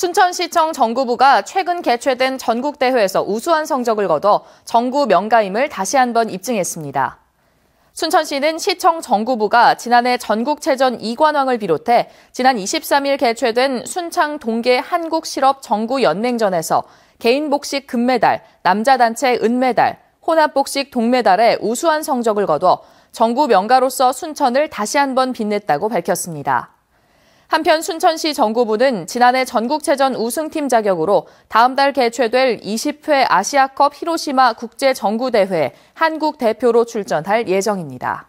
순천시청 정구부가 최근 개최된 전국대회에서 우수한 성적을 거둬 정구 명가임을 다시 한번 입증했습니다. 순천시는 시청 정구부가 지난해 전국체전 이관왕을 비롯해 지난 23일 개최된 순창 동계 한국실업 정구연맹전에서 개인복식 금메달, 남자단체 은메달, 혼합복식 동메달에 우수한 성적을 거둬 정구 명가로서 순천을 다시 한번 빛냈다고 밝혔습니다. 한편 순천시 정구부는 지난해 전국체전 우승팀 자격으로 다음 달 개최될 20회 아시아컵 히로시마 국제정구대회 한국 대표로 출전할 예정입니다.